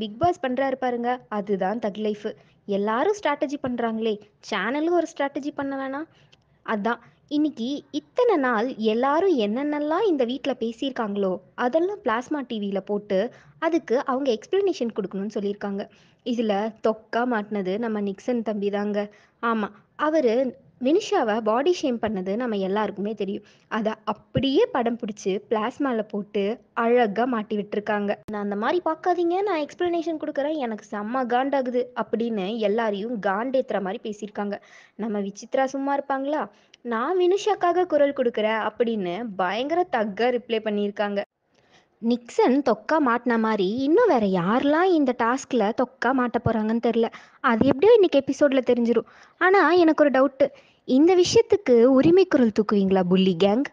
big pass பண்ணுறாரு பாருங்க அதுதான் தக் லைஃப் எல்லாரும் ஸ்ட்ராட்டஜி பண்ணுறாங்களே சேனலும் ஒரு ஸ்ட்ராட்டஜி பண்ண வேணாம் அதான் இன்னைக்கு இத்தனை நாள் எல்லாரும் என்னென்னலாம் இந்த வீட்டில் பேசியிருக்காங்களோ அதெல்லாம் பிளாஸ்மா டிவியில் போட்டு அதுக்கு அவங்க எக்ஸ்பிளனேஷன் கொடுக்கணும்னு சொல்லியிருக்காங்க இதில் தொக்கா மாட்டினது நம்ம நிக்சன் தம்பி தாங்க ஆமாம் அவர் வினிஷாவை பாடி ஷேம் பண்ணது நம்ம எல்லாருக்குமே தெரியும் அதை அப்படியே படம் பிடிச்சி பிளாஸ்மாவில் போட்டு அழகாக மாட்டி விட்டுருக்காங்க நான் அந்த மாதிரி பார்க்காதீங்க நான் எக்ஸ்ப்ளனேஷன் கொடுக்குறேன் எனக்கு செம்ம காண்டாகுது அப்படின்னு எல்லாரையும் காண்டேத்துற மாதிரி பேசியிருக்காங்க நம்ம விசித்ரா சும்மா இருப்பாங்களா நான் வினுஷாக்காக குரல் கொடுக்குறேன் அப்படின்னு பயங்கர தக்கா ரிப்ளை பண்ணியிருக்காங்க நிக்சன் தொக்கா மாட்டின மாதிரி இன்னும் வேற யாரெல்லாம் இந்த டாஸ்கில் தொக்கா மாட்ட போகிறாங்கன்னு தெரில அது எப்படியோ இன்னைக்கு எபிசோடில் தெரிஞ்சிடும் ஆனால் எனக்கு ஒரு டவுட்டு இந்த விஷயத்துக்கு உரிமைக்குரல் தூக்குவீங்களா புள்ளி கேங்